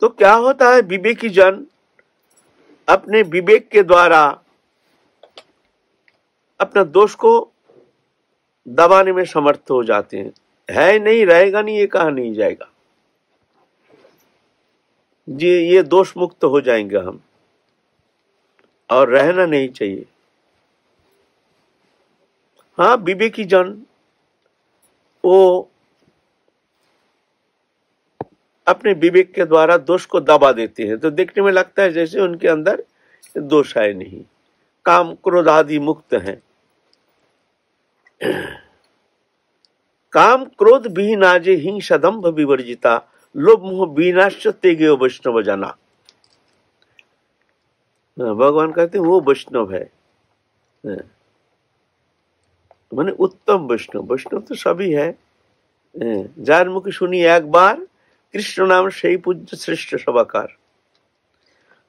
तो क्या होता है विवेकी जन अपने विवेक के द्वारा अपना दोष को दबाने में समर्थ हो जाते हैं है नहीं रहेगा नहीं ये कहा नहीं जाएगा जी ये दोष मुक्त हो जाएंगे हम और रहना नहीं चाहिए हाँ विवेकी जन वो अपने विवेक के द्वारा दोष को दबा देते हैं तो देखने में लगता है जैसे उनके अंदर दोष आए नहीं काम क्रोध आदि मुक्त हैं काम क्रोध विहीनाजे हिंसदम्भ विवर्जिता लोभ मोह विनाश तेगे वैष्णव जाना हाँ, भगवान कहते हैं वो वैष्णव है हाँ। माने उत्तम वैष्णव वैष्णव तो सभी है हाँ, जान मुख सुनी एक बार कृष्ण नाम से ही पूज्य श्रेष्ठ सभाकार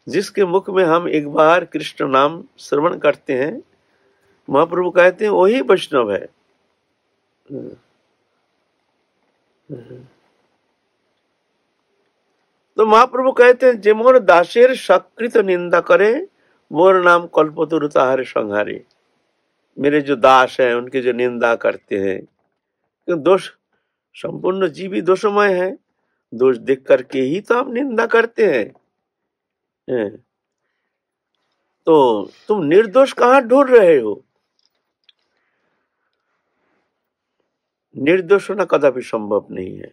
जिसके मुख में हम एक बार कृष्ण नाम श्रवण करते हैं महाप्रभु कहते हैं वही वैष्णव है तो महाप्रभु कहते हैं जे मोर दासेर सकृत निंदा करे मोर नाम कल्पतरुताहारे संहारे मेरे जो दास है उनके जो निंदा करते हैं दोष संपूर्ण जीवी दोषमय है दोष देख करके ही तो हम निंदा करते हैं तो तुम निर्दोष कहां ढूंढ रहे हो निर्दोष होना कदापि संभव नहीं है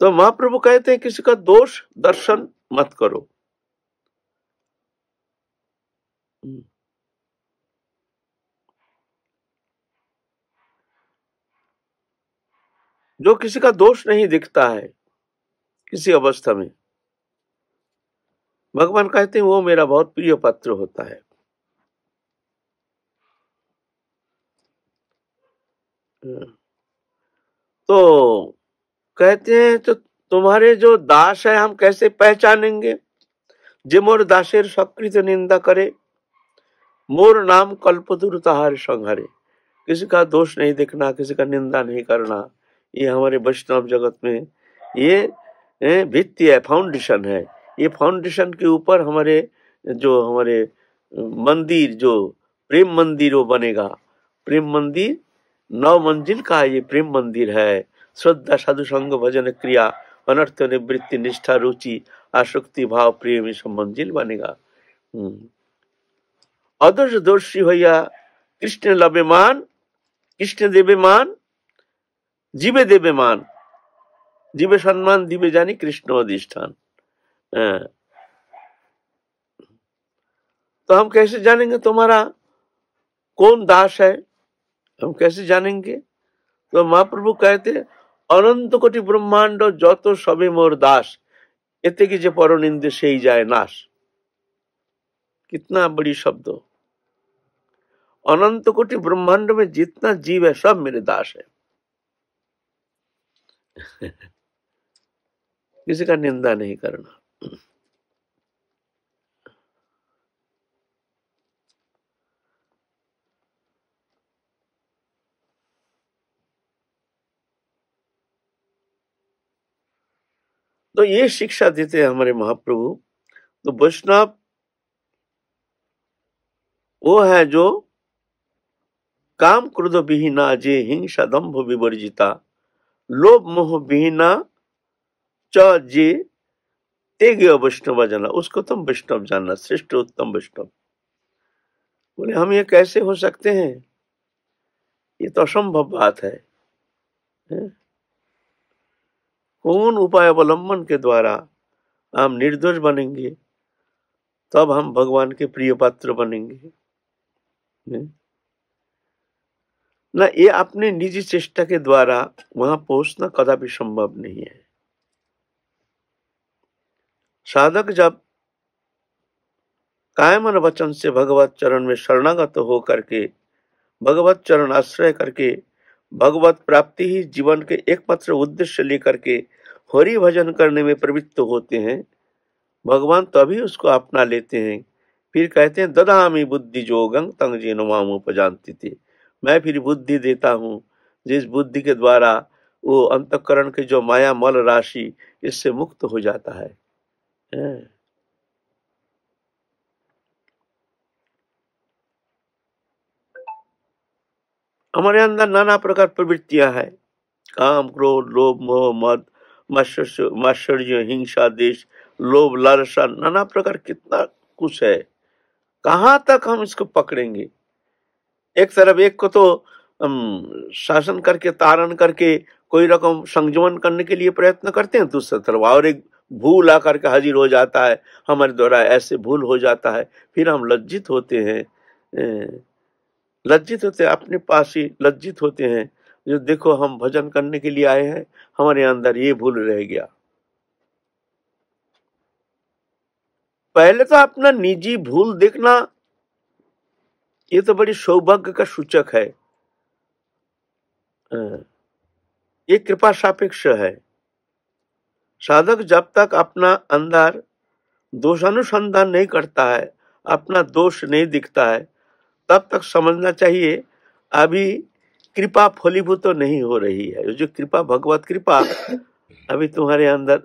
तो महाप्रभु कहते हैं किसी का दोष दर्शन मत करो जो किसी का दोष नहीं दिखता है किसी अवस्था में भगवान कहते हैं वो मेरा बहुत प्रिय पात्र होता है तो कहते हैं तो तुम्हारे जो दास है हम कैसे पहचानेंगे जे मोर दासेर सकृत निंदा करे मोर नाम कल्पतुर तहार संहारे किसी का दोष नहीं देखना किसी का निंदा नहीं करना ये हमारे वैष्णव जगत में ये भित्ती है फाउंडेशन है ये फाउंडेशन के ऊपर हमारे जो हमारे मंदिर जो प्रेम मंदिर वो बनेगा प्रेम मंदिर नौ मंजिल का ये प्रेम मंदिर है श्रद्धा साधु संग भजन क्रिया अनर्थ निवृत्ति निष्ठा रुचि आसक्ति भाव प्रेम ये सब मंजिल बनेगा अदर्श हम्म। दोषी भैया कृष्ण लव्यमान कृष्ण देवे मान জীবে দেবে মান জীবে সম্মান দিবে জানি কৃষ্ণ অধিষ্ঠান হ্যাঁ तो हम कैसे जानेंगे तुम्हारा कौन दास है हम कैसे जानेंगे तो महाप्रभु कहते অনন্ত কোটি ব্রহ্মাণ্ড যত সবে মোর দাস এ থেকে যে পরনিন্দে সেই যায় নাশ कितना बड़ी शब्द अनंत कोटि ब्रह्मांड में जितना जीव है सब मेरे दास है किसी का निंदा नहीं करना तो ये शिक्षा देते हैं हमारे महाप्रभु तो वैष्णव वो है जो काम क्रोध विहीना जे हिंसा दम्भ विवर्जिता लोभ मोह विहीना च जे तेग वैष्णव जाना उसको तुम वैष्णव जानना श्रेष्ठ उत्तम वैष्णव बोले हम ये कैसे हो सकते हैं ये तो असंभव बात है, है? कौन उपाय अवलंबन के द्वारा हम निर्दोष बनेंगे तब हम भगवान के प्रिय पात्र बनेंगे ना ये अपने निजी चेष्टा के द्वारा वहां पहुंचना कदापि संभव नहीं है साधक जब कायम वचन से भगवत चरण में शरणागत होकर के भगवत चरण आश्रय करके भगवत प्राप्ति ही जीवन के एकमात्र उद्देश्य लेकर के हरि भजन करने में प्रवृत्त होते हैं भगवान तभी उसको अपना लेते हैं फिर कहते हैं ददामी बुद्धि जोगंग तंग जीनुमाम उपजानती थी मैं फिर बुद्धि देता हूँ जिस बुद्धि के द्वारा वो अंतकरण के जो माया मल राशि इससे मुक्त हो जाता है हमारे अंदर नाना प्रकार प्रवृत्तियां हैं काम क्रोध लोभ मोह मद माश्चर्य हिंसा देश लोभ लालसा नाना प्रकार कितना कुछ है कहाँ तक हम इसको पकड़ेंगे एक तरफ एक को तो शासन करके तारण करके कोई रकम संजोन करने के लिए प्रयत्न करते हैं दूसरी तरफ और एक भूल आकर के हाजिर हो जाता है हमारे द्वारा ऐसे भूल हो जाता है फिर हम लज्जित होते हैं लज्जित होते हैं अपने पास ही लज्जित होते हैं जो देखो हम भजन करने के लिए आए हैं हमारे अंदर ये भूल रह गया पहले तो अपना निजी भूल देखना ये तो बड़ी सौभाग्य का सूचक है ये कृपा सापेक्ष है साधक जब तक अपना अंदर दोषानुसंधान नहीं करता है अपना दोष नहीं दिखता है तब तक समझना चाहिए अभी कृपा फलीभूत तो नहीं हो रही है जो कृपा भगवत कृपा अभी तुम्हारे अंदर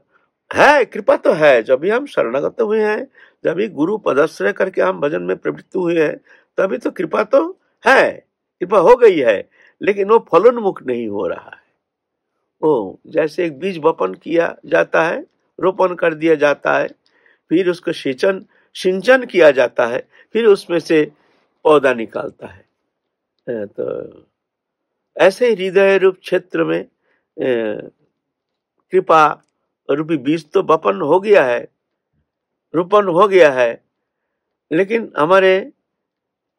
है कृपा तो है जब भी हम शरणागत हुए हैं जब भी गुरु पदाश्रय करके हम भजन में प्रवृत्त हुए हैं तभी तो कृपा तो है कृपा हो गई है लेकिन वो फलोन्मुख नहीं हो रहा है ओ जैसे एक बीज बपन किया जाता है रोपण कर दिया जाता है फिर उसको सिंचन सिंचन किया जाता है फिर उसमें से पौधा निकालता है तो ऐसे ही हृदय रूप क्षेत्र में कृपा रूपी बीज तो बपन हो गया है रोपण हो गया है लेकिन हमारे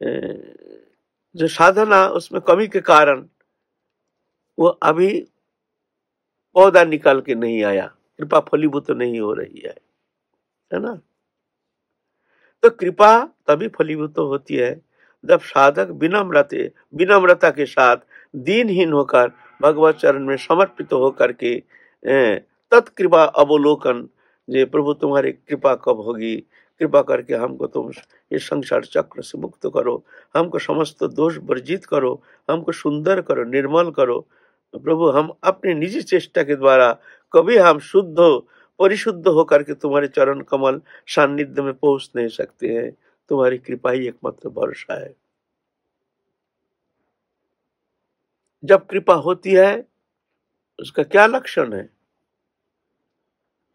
जो साधना उसमें कमी के कारण वो अभी पौधा निकाल के नहीं आया कृपा फलीभूत नहीं हो रही है है ना तो कृपा तभी फलीभूत होती है जब साधक विनम्रते विनम्रता के साथ दीनहीन होकर भगवत चरण में समर्पित होकर के तत्कृपा अवलोकन जे प्रभु तुम्हारी कृपा कब होगी कृपा करके हमको तुम इस संसार चक्र से मुक्त करो हमको समस्त दोष वर्जित करो हमको सुंदर करो निर्मल करो प्रभु हम अपने निजी चेष्टा के द्वारा कभी हम शुद्ध परिशुद्ध होकर के तुम्हारे चरण कमल सान्निध्य में पहुंच नहीं सकते हैं तुम्हारी कृपा ही एकमात्र भरोसा है जब कृपा होती है उसका क्या लक्षण है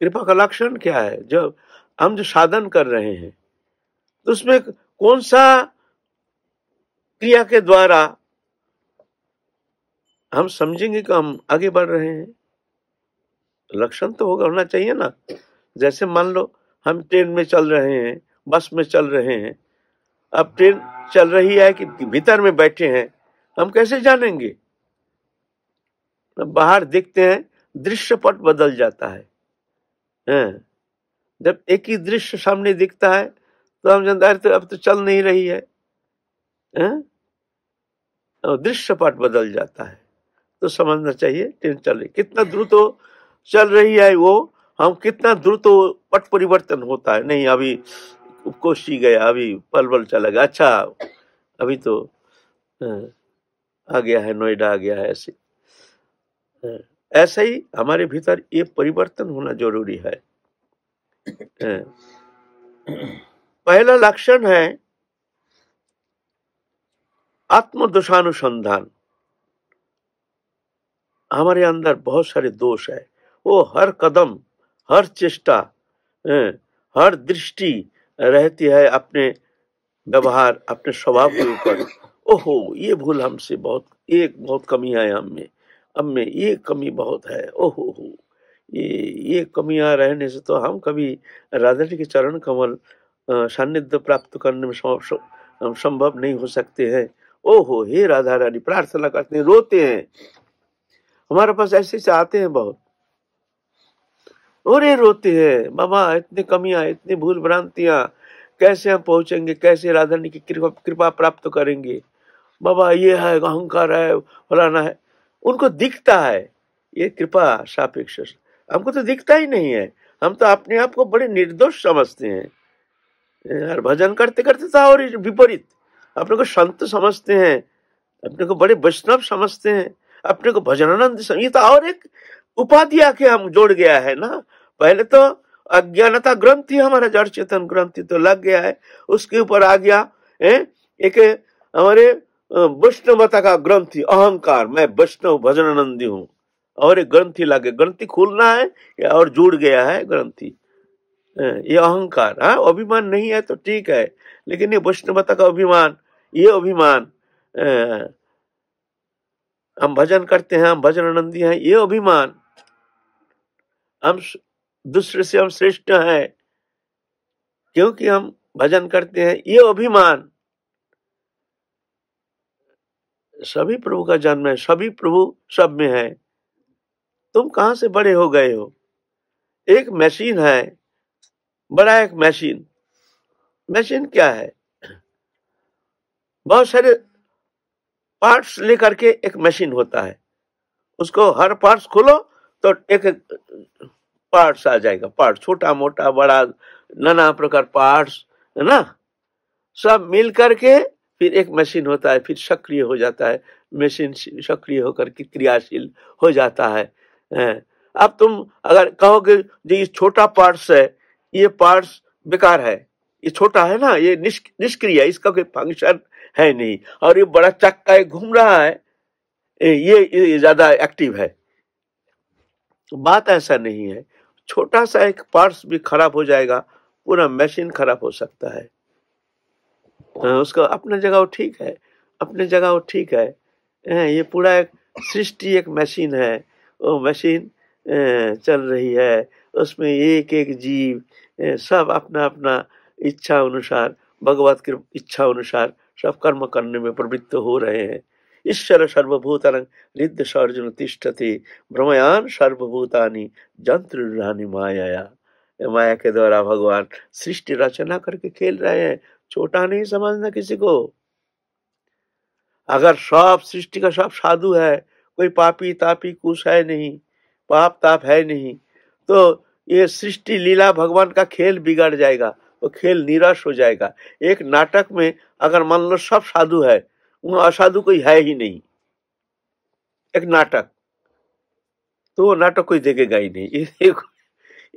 कृपा का लक्षण क्या है जब हम जो साधन कर रहे हैं तो उसमें कौन सा क्रिया के द्वारा हम समझेंगे कि हम आगे बढ़ रहे हैं लक्षण तो होगा होना चाहिए ना जैसे मान लो हम ट्रेन में चल रहे हैं बस में चल रहे हैं अब ट्रेन चल रही है कि भीतर में बैठे हैं हम कैसे जानेंगे बाहर देखते हैं दृश्यपट बदल जाता है हाँ। जब एक ही दृश्य सामने दिखता है तो हम जानते हैं तो अब तो चल नहीं रही है दृश्य पट बदल जाता है तो समझना चाहिए ट्रेन चल रही कितना द्रुत चल रही है वो हम कितना द्रुत पट परिवर्तन होता है नहीं अभी कोशी गया अभी पलवल चला गया अच्छा अभी तो हाँ, आ गया है नोएडा आ गया है ऐसे हाँ, ऐसा ही हमारे भीतर ये परिवर्तन होना जरूरी है पहला लक्षण है आत्मदोषानुसंधान हमारे अंदर बहुत सारे दोष है वो हर कदम हर चेष्टा हर दृष्टि रहती है अपने व्यवहार अपने स्वभाव के ऊपर ओहो ये भूल हमसे बहुत एक बहुत कमी है हम में में ये कमी बहुत है ओहो हो ये कमियां रहने से तो हम कभी राधा जी के चरण कमल सान्निध्य प्राप्त करने में संभव नहीं हो सकते हैं ओहो हे राधा रानी प्रार्थना करते हैं रोते हैं हमारे पास ऐसे से आते हैं बहुत और ये रोते हैं मामा इतनी कमियां इतनी भूल भ्रांतियां कैसे हम पहुंचेंगे कैसे राधा रानी की कृपा कृपा प्राप्त करेंगे बाबा ये है अहंकार है फलाना है उनको दिखता है ये कृपा सापेक्ष हमको तो दिखता ही नहीं है हम तो अपने आप को बड़े निर्दोष समझते हैं और भजन करते करते तो और विपरीत अपने को संत समझते हैं अपने को बड़े वैष्णव समझते हैं अपने को भजनानंद तो और एक उपाधि आके हम जोड़ गया है ना पहले तो अज्ञानता ग्रंथ ही हमारा जड़ चेतन ग्रंथ तो लग गया है उसके ऊपर आ गया है एक हमारे वैष्णवता का ग्रंथ अहंकार मैं वैष्णव भजनानंदी हूँ और एक ग्रंथि लागे ग्रंथि खुलना है और जुड़ गया है ग्रंथि ये अहंकार हाँ अभिमान नहीं है तो ठीक है लेकिन ये वैष्णवता का अभिमान ये अभिमान हम भजन करते हैं हम भजन आनंदी हैं ये अभिमान हम दूसरे से हम श्रेष्ठ हैं क्योंकि हम भजन करते हैं ये अभिमान सभी प्रभु का जन्म है सभी प्रभु सब में है तुम कहां से बड़े हो गए हो एक मशीन है बड़ा एक मशीन मशीन क्या है बहुत सारे पार्ट्स लेकर के एक मशीन होता है उसको हर पार्ट्स खोलो तो एक पार्ट्स आ जाएगा पार्ट छोटा मोटा बड़ा नाना प्रकार पार्ट्स है ना सब मिल करके फिर एक मशीन होता है फिर सक्रिय हो जाता है मशीन सक्रिय होकर के क्रियाशील हो जाता है अब तुम अगर कहो कि ये छोटा पार्ट्स है ये पार्ट्स बेकार है ये छोटा है ना ये निष्क्रिय है इसका कोई फंक्शन है नहीं और ये बड़ा चक्का है घूम रहा है ये, ये ज्यादा एक्टिव है बात ऐसा नहीं है छोटा सा एक पार्ट्स भी खराब हो जाएगा पूरा मशीन खराब हो सकता है उसका अपने जगह वो ठीक है अपने जगह वो ठीक है ये पूरा एक सृष्टि एक मशीन है वो मशीन चल रही है उसमें एक एक जीव सब अपना अपना इच्छा अनुसार भगवत की इच्छा अनुसार सब कर्म करने में प्रवृत्त हो रहे हैं ईश्वर सर्वभूतारंग रिद्ध सर्जन तिष्ठते भ्रमयान सर्वभूतानी जंत्र रानी माया माया के द्वारा भगवान सृष्टि रचना करके खेल रहे हैं छोटा नहीं समझना किसी को अगर सब सृष्टि का सब साधु है कोई पापी तापी कुछ है नहीं पाप ताप है नहीं तो ये सृष्टि लीला भगवान का खेल बिगड़ जाएगा वो तो खेल निराश हो जाएगा एक नाटक में अगर मान लो सब साधु है वहां असाधु कोई है ही नहीं एक नाटक तो वो नाटक कोई देखेगा ही नहीं ये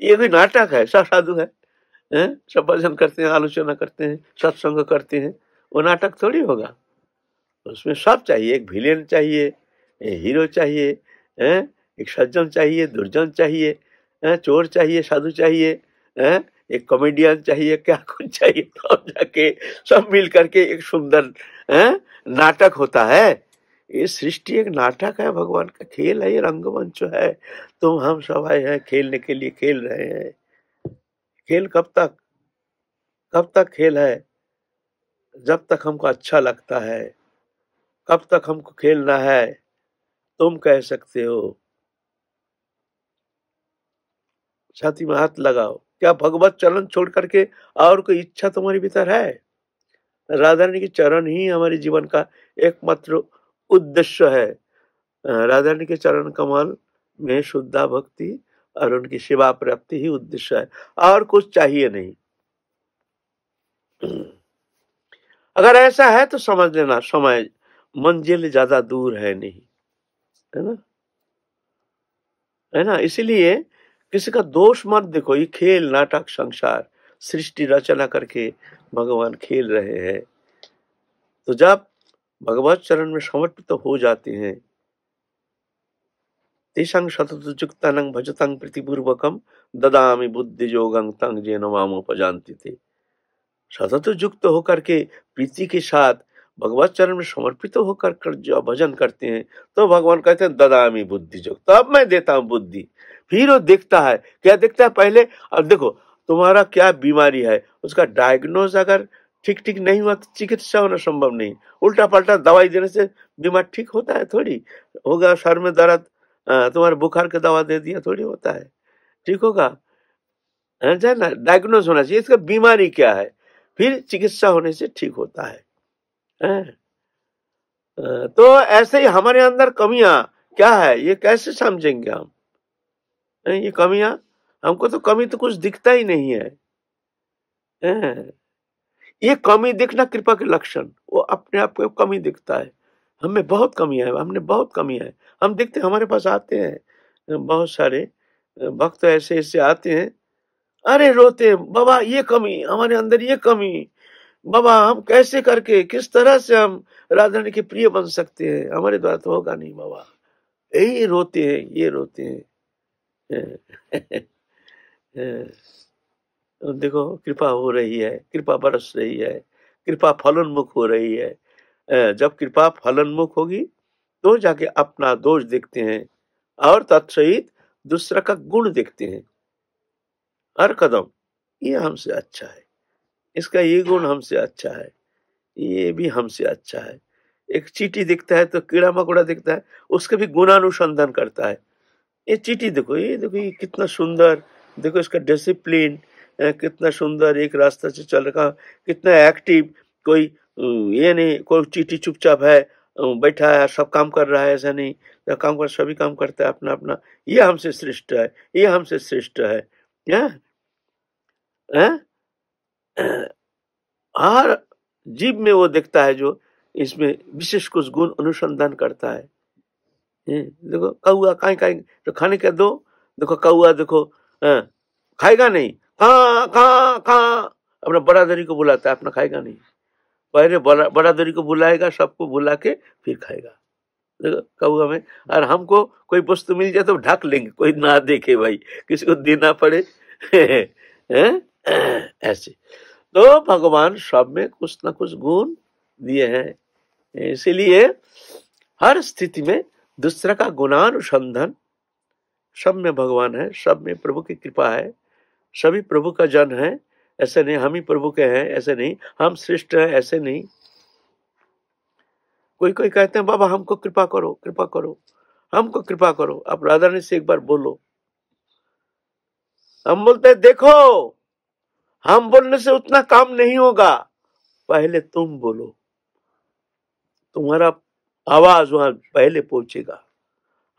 ये कोई नाटक है सब साधु है हैं सब भजन करते हैं आलोचना करते हैं सत्संग करते हैं वो नाटक थोड़ी होगा उसमें सब चाहिए एक विलेन चाहिए हीरो चाहिए हैं एक सज्जन चाहिए दुर्जन चाहिए हैं चोर चाहिए साधु चाहिए हैं एक कॉमेडियन चाहिए क्या कुछ चाहिए तब तो जाके सब मिल करके एक सुंदर नाटक होता है ये सृष्टि एक नाटक है भगवान का खेल है ये रंगमंच है तुम हम सब आए हैं खेलने के लिए खेल रहे हैं खेल कब तक कब तक खेल है जब तक हमको अच्छा लगता है कब तक हमको खेलना है तुम कह सकते हो छाती में हाथ लगाओ क्या भगवत चरण छोड़ करके और कोई इच्छा तुम्हारे भीतर है राधा रानी के चरण ही हमारे जीवन का एकमात्र उद्देश्य है राधा रानी के चरण कमल में शुद्धा भक्ति और उनकी सेवा प्राप्ति ही उद्देश्य है और कुछ चाहिए नहीं अगर ऐसा है तो समझ लेना समय मंजिल ज्यादा दूर है नहीं है ना है ना इसीलिए किसी का दोष मत देखो ये खेल नाटक संसार सृष्टि रचना करके भगवान खेल रहे हैं तो जब भगवत चरण में समर्पित तो हो जाते हैं तेषांग शतुक्तानंग भजतांग प्रतिपूर्वकम ददामी बुद्धि योगंग तंग जे नाम थे सतत होकर के प्रीति के साथ भगवत चरण में समर्पित होकर कर जो भजन करते हैं तो भगवान कहते हैं ददामी बुद्धि जो तब तो मैं देता हूँ बुद्धि फिर वो देखता है क्या देखता है पहले अब देखो तुम्हारा क्या बीमारी है उसका डायग्नोज अगर ठीक ठीक नहीं हुआ तो चिकित्सा होना संभव नहीं उल्टा पल्टा दवाई देने से बीमार ठीक होता है थोड़ी होगा सर में दर्द तुम्हारे बुखार का दवा दे दिया थोड़ी होता है ठीक होगा है ना डायग्नोज होना चाहिए इसका बीमारी क्या है फिर चिकित्सा होने से ठीक होता है तो ऐसे ही हमारे अंदर कमियां क्या है ये कैसे समझेंगे हम ये कमियां हमको तो कमी तो कुछ दिखता ही नहीं है ये कमी दिखना कृपा के लक्षण वो अपने आप को कमी दिखता है हमें बहुत कमी है हमने बहुत कमी है हम देखते हैं हमारे पास आते हैं बहुत सारे भक्त ऐसे ऐसे आते हैं अरे रोते बाबा ये कमी हमारे अंदर ये कमी बाबा हम कैसे करके किस तरह से हम राधा रानी के प्रिय बन सकते हैं हमारे द्वारा तो होगा नहीं बाबा यही रोते हैं ये रोते हैं देखो कृपा हो रही है कृपा बरस रही है कृपा फलोन्मुख हो रही है जब कृपा फलोन्मुख होगी तो जाके अपना दोष देखते हैं और तत्सहित दूसरा का गुण देखते हैं हर कदम ये हमसे अच्छा है इसका ये गुण हमसे अच्छा है ये भी हमसे अच्छा है एक चीटी दिखता है तो कीड़ा मकोड़ा दिखता है उसके भी गुणानुसंधान करता है ये चीटी देखो ये देखो ये कितना सुंदर देखो इसका डिसिप्लिन कितना सुंदर एक रास्ता से चल रखा कितना एक्टिव कोई ये नहीं कोई चीटी चुपचाप है बैठा है सब काम कर रहा है ऐसा नहीं तो काम कर सभी काम करता है अपना अपना ये हमसे श्रेष्ठ है ये हमसे श्रेष्ठ है, है? है? हर जीव में वो देखता है जो इसमें विशेष कुछ गुण अनुसंधान करता है हम्म, देखो कौआ कहीं कहीं तो खाने के दो देखो कौआ देखो आ, खाएगा नहीं कहा कहा कहा अपना बरादरी को बुलाता है अपना खाएगा नहीं पहले बरादरी को बुलाएगा सबको बुला के फिर खाएगा देखो कौआ में और हमको कोई वस्तु मिल जाए तो ढक लेंगे कोई ना देखे भाई किसी को देना पड़े ऐसे तो भगवान सब में कुछ ना कुछ गुण दिए हैं इसीलिए हर स्थिति में दूसरा का गुणानुसंधान सब में भगवान है सब में प्रभु की कृपा है सभी प्रभु का जन है ऐसे नहीं हम ही प्रभु के हैं ऐसे नहीं हम श्रेष्ठ हैं ऐसे नहीं कोई कोई कहते हैं बाबा हमको कृपा करो कृपा करो हमको कृपा करो आप राधा रानी से एक बार बोलो हम बोलते हैं देखो हम बोलने से उतना काम नहीं होगा पहले तुम बोलो तुम्हारा आवाज वहां पहले पहुंचेगा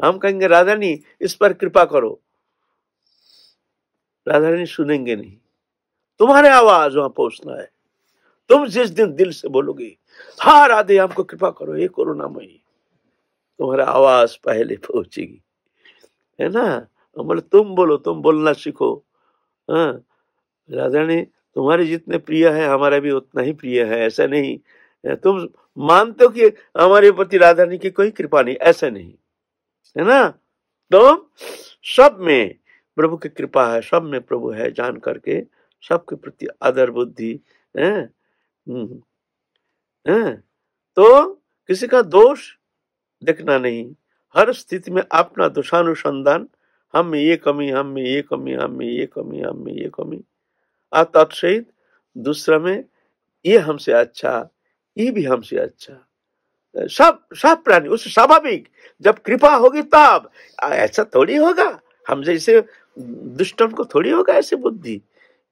हम कहेंगे राधा इस पर कृपा करो राधा रानी सुनेंगे नहीं तुम्हारे आवाज वहां पहुंचना है तुम जिस दिन दिल से बोलोगे हाँ राधे हमको कृपा करो ये कोरोना मई तुम्हारा आवाज पहले पहुंचेगी है ना मतलब तुम बोलो तुम बोलना सीखो हाँ राधा ने तुम्हारे जितने प्रिय है हमारा भी उतना ही प्रिय है ऐसा नहीं तुम मानते हो कि हमारे प्रति राधा की कोई कृपा नहीं ऐसा नहीं है ना तुम सब में प्रभु की कृपा है सब में प्रभु है जान करके सबके प्रति आदर बुद्धि है हम्म। तो किसी का दोष देखना नहीं हर स्थिति में अपना दोषानुसंधान हम में ये कमी हम में ये कमी हम में ये कमी हम में ये कमी आतात शहीद दूसरा में ये हमसे अच्छा ये भी हमसे अच्छा सब सब प्राणी उस स्वाभाविक जब कृपा होगी तब ऐसा थोड़ी होगा हम जैसे दुष्टम को थोड़ी होगा ऐसी बुद्धि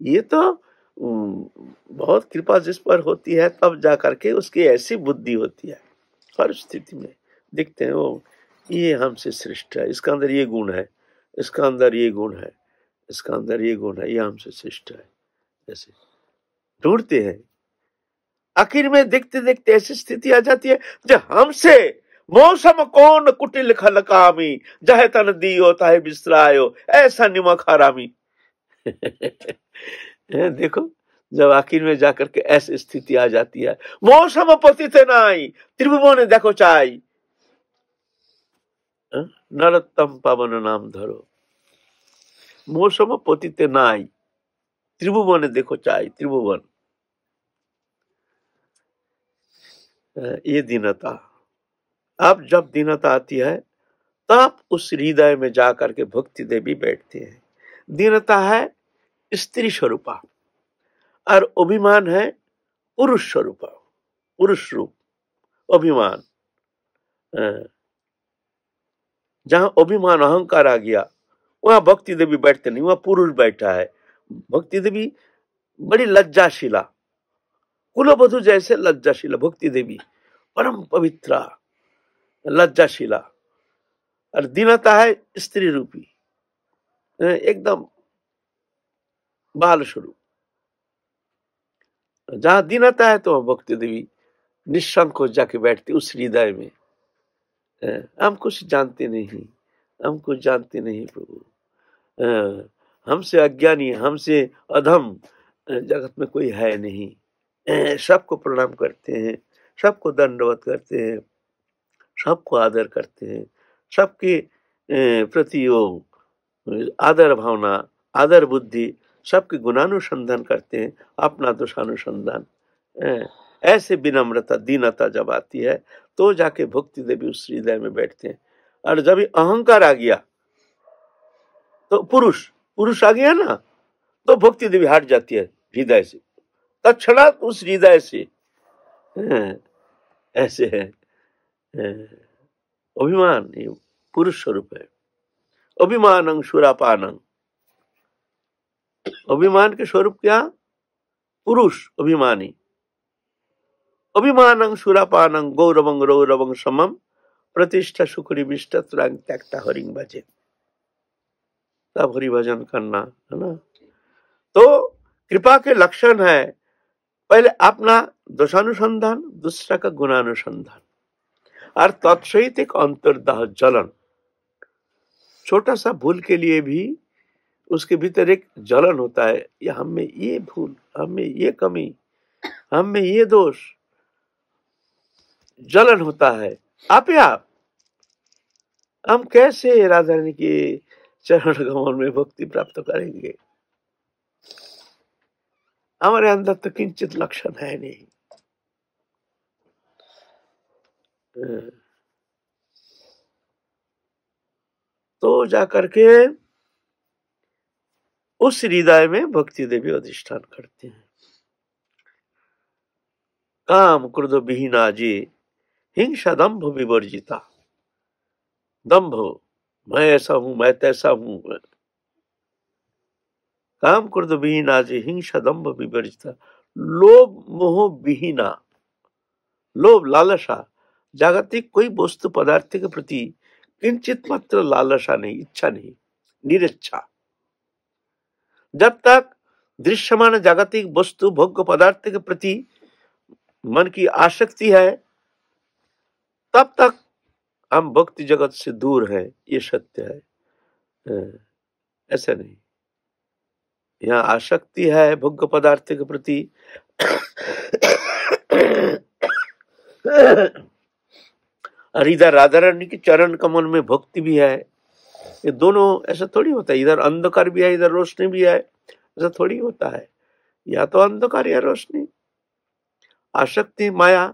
ये तो बहुत कृपा जिस पर होती है तब जा करके उसकी ऐसी बुद्धि होती है हर स्थिति में देखते हैं वो ये हमसे श्रेष्ठ है इसका अंदर ये गुण है इसका अंदर ये गुण है इसका अंदर ये गुण है ये हमसे श्रेष्ठ है ऐसे ढूंढते हैं आखिर में देखते देखते ऐसी स्थिति आ जाती है जो हमसे मौसम कौन कुटिल कामी जहे तन दियो ताहे बिस्तरायो ऐसा निमक हरामी देखो जब आखिर में जाकर के ऐसी स्थिति आ जाती है मौसम पतित नाई त्रिभुवन देखो चाई अं, नरतम पवन नाम धरो मौसम ते नाई त्रिभुवन देखो चाय त्रिभुवन ये दीनता अब जब दीनता आती है तब उस हृदय में जाकर के भक्ति देवी बैठती है दीनता है स्त्री स्वरूपा और अभिमान है पुरुष स्वरूपा पुरुष रूप अभिमान जहां अभिमान अहंकार आ गया वहां भक्ति देवी बैठते नहीं वहां पुरुष बैठा है भक्ति देवी बड़ी लज्जाशिला कुलबधु जैसे लज्जाशिला भक्ति देवी परम पवित्रा लज्जाशिला और दीनता है स्त्री रूपी एकदम बाल स्वरूप जहां दीनता है तो वह भक्ति देवी निशंक हो जाके बैठती उस हृदय में हम कुछ जानते नहीं हम कुछ जानते नहीं प्रभु हमसे अज्ञानी हमसे अधम जगत में कोई है नहीं सबको प्रणाम करते हैं सबको दंडवत करते हैं सबको आदर करते हैं सबके प्रति वो आदर भावना आदर बुद्धि सबके गुणानुसंधान करते हैं अपना दुषानुसंधान ऐसे विनम्रता दीनता जब आती है तो जाके भक्ति देवी उस हृदय में बैठते हैं और जब अहंकार आ गया तो पुरुष पुरुष आ गया ना तो भक्ति देवी हट जाती है हृदय से तत्णा उस हृदय से ऐसे है अभिमान पुरुष स्वरूप है अभिमान सुरापान अभिमान के स्वरूप क्या पुरुष अभिमानी अभिमान सुरापान गौरवंग रौरवंग समम प्रतिष्ठा सुखरी विष्ट तुरांग त्याक्ता हरिंग बाजे तब हरि भजन करना है ना तो कृपा के लक्षण है पहले अपना दोषानुसंधान दूसरा का गुणानुसंधान और तत्सहित एक अंतर्दाह जलन छोटा सा भूल के लिए भी उसके भीतर एक जलन होता है या हम में ये भूल हम में ये कमी हम में ये दोष जलन होता है आप या हम कैसे राधा रानी की चरण गमन में भक्ति प्राप्त करेंगे हमारे अंदर तो किंचित लक्षण है नहीं तो जाकर के उस हृदय में भक्ति देवी अधिष्ठान करते हैं काम क्रोध विहीना जी हिंसा दम्भ विवर्जिता दम्भ मैं ऐसा हूं मैं तैसा हूं मैं काम कृत विहीना जी हिंसा दम्भ विपरीता लोभ मोह विहीना लोभ लालसा जागतिक कोई वस्तु पदार्थ के प्रति किंचित मात्र लालसा नहीं इच्छा नहीं निरच्छा जब तक दृश्यमान जागतिक वस्तु भोग्य पदार्थ के प्रति मन की आसक्ति है तब तक हम भक्ति जगत से दूर हैं ये सत्य है हाँ, ऐसा नहीं यहाँ आसक्ति है भोग्य पदार्थ के प्रति और इधर राधा रानी के चरण कमल में भक्ति भी है ये दोनों ऐसा थोड़ी होता है इधर अंधकार भी है इधर रोशनी भी है ऐसा थोड़ी होता है या तो अंधकार या रोशनी आसक्ति माया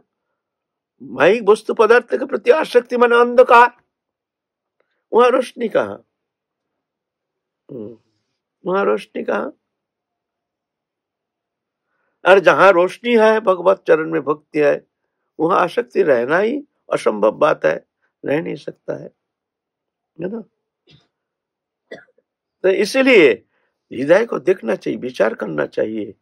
माई वस्तु पदार्थ के प्रति आसक्ति मन अंधकार वहां रोशनी कहा वहां रोशनी कहा अरे जहां रोशनी है भगवत चरण में भक्ति है वहां आसक्ति रहना ही असंभव बात है रह नहीं सकता है ना तो इसलिए हृदय को देखना चाहिए विचार करना चाहिए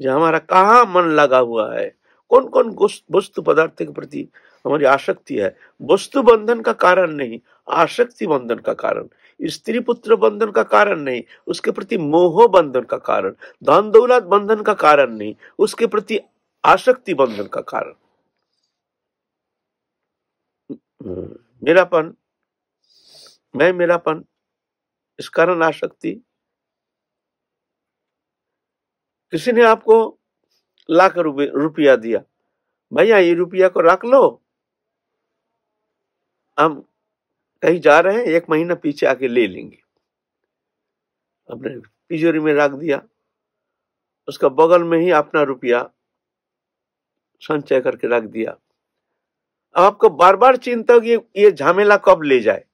जो हमारा कहा मन लगा हुआ है कौन कौन वस्तु पदार्थ के प्रति हमारी आसक्ति है वस्तु बंधन का कारण नहीं आसक्ति बंधन का कारण स्त्री पुत्र बंधन का कारण नहीं उसके प्रति मोह बंधन का कारण धन दौलत बंधन का कारण नहीं उसके प्रति आसक्ति बंधन का कारण मेरापन मैं मेरापन इस कारण आसक्ति किसी ने आपको लाख रुपया दिया भैया ये रुपया को रख लो हम कहीं जा रहे हैं एक महीना पीछे आके ले लेंगे अपने तिजोरी में रख दिया उसका बगल में ही अपना रुपया संचय करके रख दिया अब आपको बार बार चिंता होगी ये झमेला कब ले जाए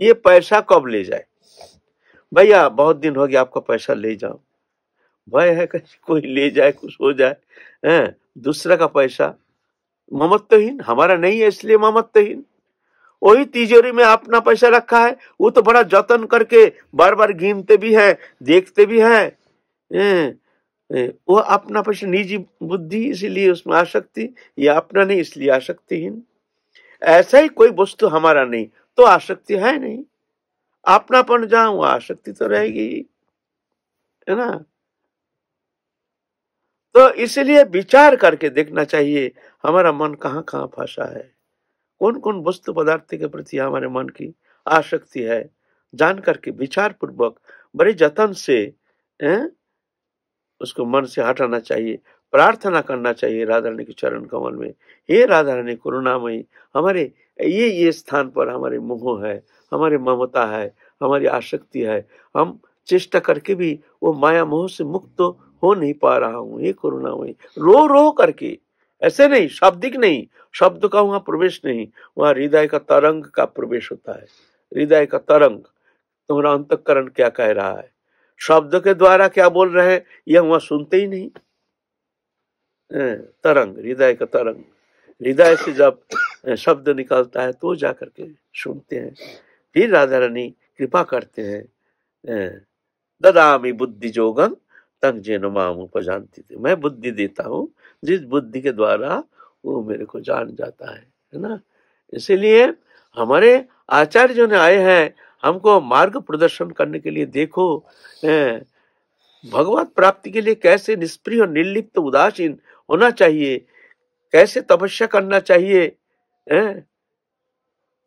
ये पैसा कब ले जाए भैया बहुत दिन हो गया आपका पैसा ले जाओ भय है कहीं कोई ले जाए कुछ हो जाए है? दूसरा का पैसा ममत्वहीन हमारा नहीं है इसलिए ममत्वहीन वही तिजोरी में अपना पैसा रखा है वो तो बड़ा जतन करके बार बार घीमते भी है देखते भी है वो अपना पैसा निजी बुद्धि इसीलिए उसमें आसक्ति या अपना नहीं इसलिए आसक्तिहीन ऐसा ही कोई वस्तु हमारा नहीं तो आसक्ति है नहीं अपनापन जहां वो आसक्ति तो रहेगी है ना तो इसलिए विचार करके देखना चाहिए हमारा मन कहाँ कहाँ फंसा है कौन कौन वस्तु पदार्थ के प्रति हमारे मन की आसक्ति है जान करके विचार पूर्वक बड़े जतन से ए? उसको मन से हटाना चाहिए प्रार्थना करना चाहिए राधा रानी के चरण कमल में हे राधा रानी करुणामयी हमारे ये ये स्थान पर हमारे मुंह है हमारे ममता है हमारी आसक्ति है हम चेष्टा करके भी वो माया मोह से मुक्त तो हो नहीं पा रहा हूं ये कोरोना हुई रो रो करके ऐसे नहीं शाब्दिक नहीं शब्द का वहां प्रवेश नहीं वहां हृदय का तरंग का प्रवेश होता है हृदय का तरंग तुम्हारा अंतकरण क्या कह रहा है शब्द के द्वारा क्या बोल रहे हैं यह वहां सुनते ही नहीं तरंग हृदय का तरंग हृदय से जब शब्द निकलता है तो जा करके सुनते हैं फिर राधा रानी कृपा करते हैं ददामी बुद्धि जोगंग तक जेन मामू को जानती थी मैं बुद्धि देता हूँ जिस बुद्धि के द्वारा वो मेरे को जान जाता है है ना इसीलिए हमारे आचार्य जो ने आए हैं हमको मार्ग प्रदर्शन करने के लिए देखो भगवत प्राप्ति के लिए कैसे निष्प्रिय और निर्लिप्त उदासीन होना चाहिए कैसे तपस्या करना चाहिए है?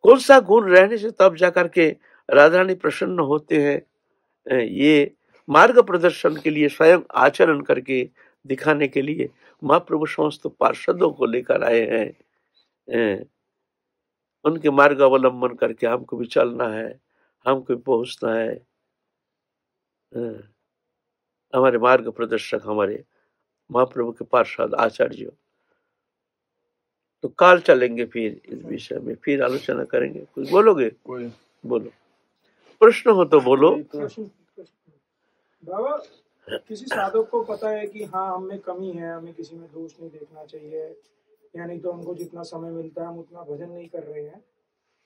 कौन सा गुण रहने से तब जा करके राधा रानी प्रसन्न होते हैं ये मार्ग प्रदर्शन के लिए स्वयं आचरण करके दिखाने के लिए महाप्रभु समस्त पार्षदों को लेकर आए हैं उनके मार्ग अवलंबन करके हमको भी चलना है हमको भी पहुंचना है हमारे मार्ग प्रदर्शक हमारे महाप्रभु के पार्षद आचार्य तो काल चलेंगे फिर इस विषय में फिर आलोचना करेंगे कुछ बोलोगे बोलो प्रश्न हो तो बोलो बाबा किसी साधक को पता है कि हाँ हमें कमी है हमें किसी में दोष नहीं देखना चाहिए या नहीं तो हमको जितना समय मिलता है हम उतना भजन नहीं कर रहे हैं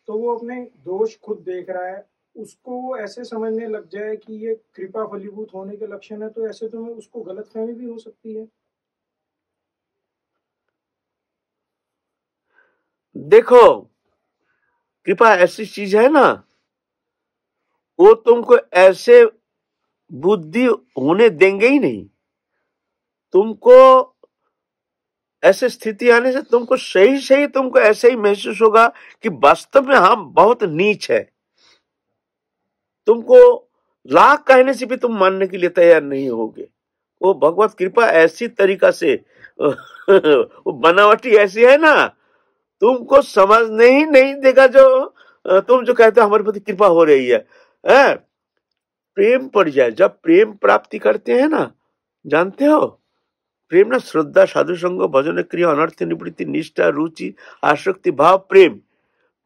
तो वो अपने दोष खुद देख रहा है उसको वो ऐसे समझने लग जाए कि ये कृपा फलीभूत होने के लक्षण है तो ऐसे तो मैं उसको गलत फहमी भी हो सकती है देखो कृपा ऐसी चीज है ना वो तुमको ऐसे बुद्धि होने देंगे ही नहीं तुमको ऐसे स्थिति आने से तुमको सही सही तुमको ऐसे ही महसूस होगा कि वास्तव में हम बहुत नीच है तुमको लाख कहने से भी तुम मानने के लिए तैयार नहीं होगे वो भगवत कृपा ऐसी तरीका से वो बनावटी ऐसी है ना तुमको समझने ही नहीं देगा जो तुम जो कहते हो हमारे प्रति कृपा हो रही है, है? प्रेम पर जाए जब प्रेम प्राप्ति करते हैं ना जानते हो प्रेम ना श्रद्धा साधु संग भजन क्रिया अनर्थ निवृत्ति निष्ठा रुचि आसक्ति भाव प्रेम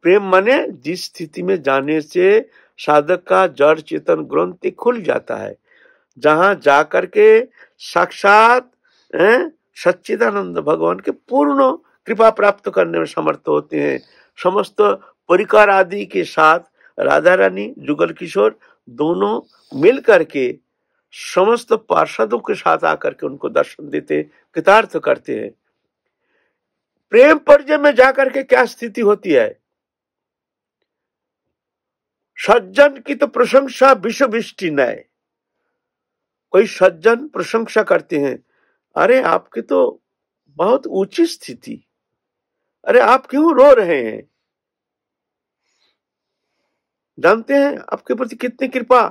प्रेम माने जिस स्थिति में जाने से साधक का जड़ चेतन ग्रंथि खुल जाता है जहां जाकर के साक्षात सच्चिदानंद भगवान के पूर्ण कृपा प्राप्त करने में समर्थ होते हैं समस्त परिकार आदि के साथ राधा रानी जुगल किशोर दोनों मिल करके समस्त पार्षदों के साथ आकर के उनको दर्शन देते कृतार्थ करते हैं प्रेम पर्य में जाकर के क्या स्थिति होती है सज्जन की तो प्रशंसा विश्वविष्टि न कोई सज्जन प्रशंसा करते हैं अरे आपकी तो बहुत ऊंची स्थिति अरे आप क्यों रो रहे हैं जानते हैं आपके प्रति कितनी कृपा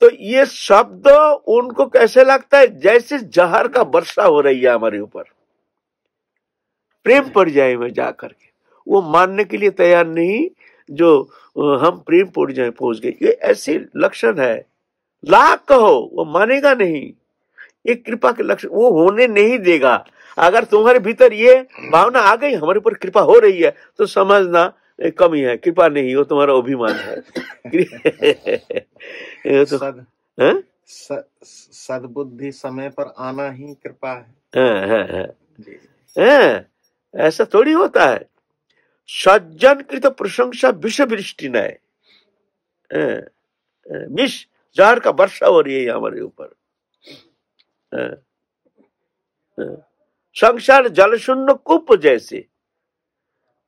तो ये शब्द उनको कैसे लगता है जैसे जहर का वर्षा हो रही है हमारे ऊपर प्रेम जाए में जाकर के वो मानने के लिए तैयार नहीं जो हम प्रेम जाए पहुंच गए ये ऐसे लक्षण है लाख कहो वो मानेगा नहीं ये कृपा के लक्षण वो होने नहीं देगा अगर तुम्हारे भीतर ये भावना आ गई हमारे ऊपर कृपा हो रही है तो समझना कमी है कृपा नहीं वो तुम्हारा अभिमान है तो, सद, हाँ? सदबुद्धि समय पर आना ही कृपा है हाँ, हाँ, हाँ। ऐसा थोड़ी होता है सज्जन कृत प्रशंसा विष वृष्टि नए विष जहर का वर्षा हो रही है हमारे ऊपर संसार जलशून्य कुप जैसे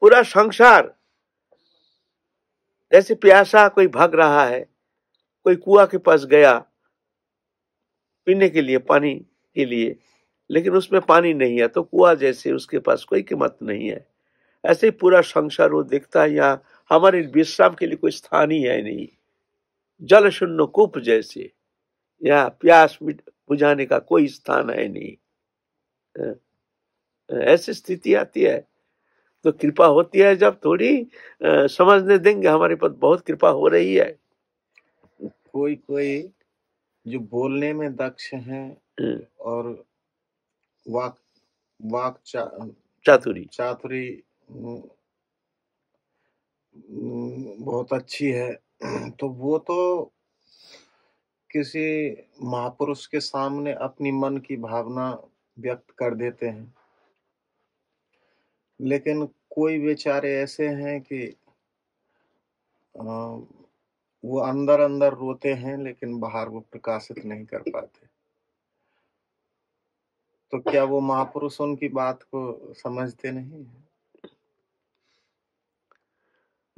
पूरा संसार जैसे प्यासा कोई भाग रहा है कोई कुआ के पास गया पीने के लिए पानी के लिए लेकिन उसमें पानी नहीं है तो कुआ जैसे उसके पास कोई कीमत नहीं है ऐसे ही पूरा संसार वो देखता है यहाँ हमारे विश्राम के लिए कोई स्थान ही है नहीं जल शून्य कूप जैसे यहाँ प्यास बुझाने का कोई स्थान है नहीं ऐसी स्थिति आती है तो कृपा होती है जब थोड़ी आ, समझने देंगे हमारे पास बहुत कृपा हो रही है कोई कोई जो बोलने में दक्ष है हम्म। और वाक वाक चा, चातुरी चातुरी बहुत अच्छी है तो वो तो किसी महापुरुष के सामने अपनी मन की भावना व्यक्त कर देते हैं लेकिन कोई बेचारे ऐसे हैं कि वो अंदर अंदर रोते हैं लेकिन बाहर वो प्रकाशित नहीं कर पाते तो क्या वो महापुरुष उनकी बात को समझते नहीं है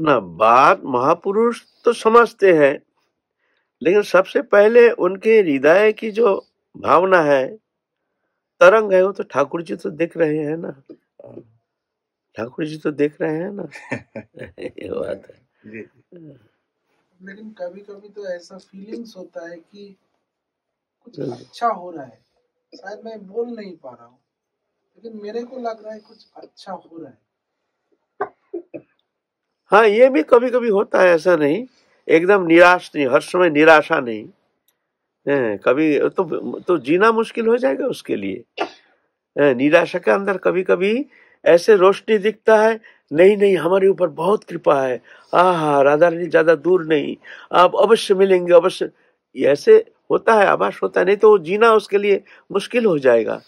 ना बात महापुरुष तो समझते हैं लेकिन सबसे पहले उनके हृदय की जो भावना है तरंग है वो तो ठाकुर जी तो दिख रहे हैं ना हाँ। ठाकुर जी तो देख रहे हैं ना ये बात है लेकिन कभी कभी तो ऐसा फीलिंग्स होता है कि कुछ हाँ। अच्छा हो रहा है शायद मैं बोल नहीं पा रहा हूँ लेकिन मेरे को लग रहा है कुछ अच्छा हो रहा है हाँ ये भी कभी कभी होता है ऐसा नहीं एकदम निराश नहीं हर समय निराशा नहीं है, कभी तो तो जीना मुश्किल हो जाएगा उसके लिए निराशा के अंदर कभी कभी ऐसे रोशनी दिखता है नहीं नहीं हमारे ऊपर बहुत कृपा है आह राधा रानी ज्यादा दूर नहीं आप अवश्य मिलेंगे अवश्य ऐसे होता है आभास होता है नहीं तो जीना उसके लिए मुश्किल हो जाएगा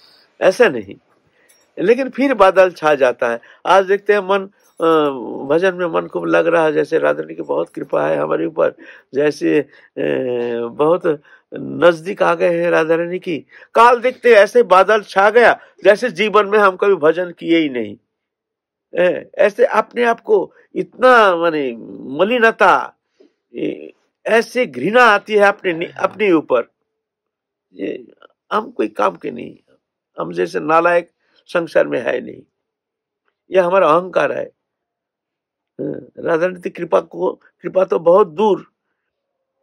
ऐसा नहीं लेकिन फिर बादल छा जाता है आज देखते हैं मन भजन में मन को लग रहा है जैसे राधा रानी की बहुत कृपा है हमारे ऊपर जैसे बहुत नजदीक आ गए हैं राधा रानी की काल देखते ऐसे बादल छा गया जैसे जीवन में हम कभी भजन किए ही नहीं ऐसे अपने आप को इतना माने मलिनता ऐसे घृणा आती है अपने अपने ऊपर हम कोई काम के नहीं हम जैसे नालायक संसार में है नहीं यह हमारा अहंकार है राधा रानी की कृपा को कृपा तो बहुत दूर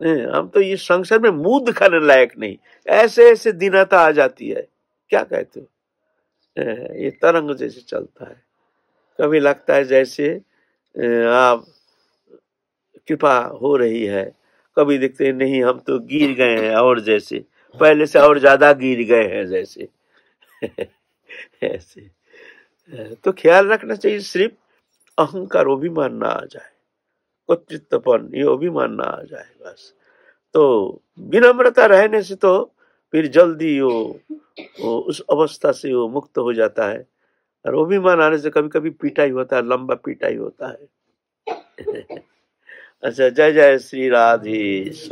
हम तो ये संसार में मुंह दिखाने लायक नहीं ऐसे ऐसे दीनता आ जाती है क्या कहते हो ये तरंग जैसे चलता है कभी लगता है जैसे आप कृपा हो रही है कभी देखते हैं नहीं हम तो गिर गए हैं और जैसे पहले से और ज्यादा गिर गए हैं जैसे ऐसे तो ख्याल रखना चाहिए सिर्फ अहंकार वो भी मानना आ जाए को ये भी मानना आ जाए बस तो विनम्रता रहने से तो फिर जल्दी वो, वो उस अवस्था से वो मुक्त हो जाता है और वो भी मान आने से कभी कभी पिटाई होता है लंबा पिटाई होता है अच्छा जय जय श्री राधेश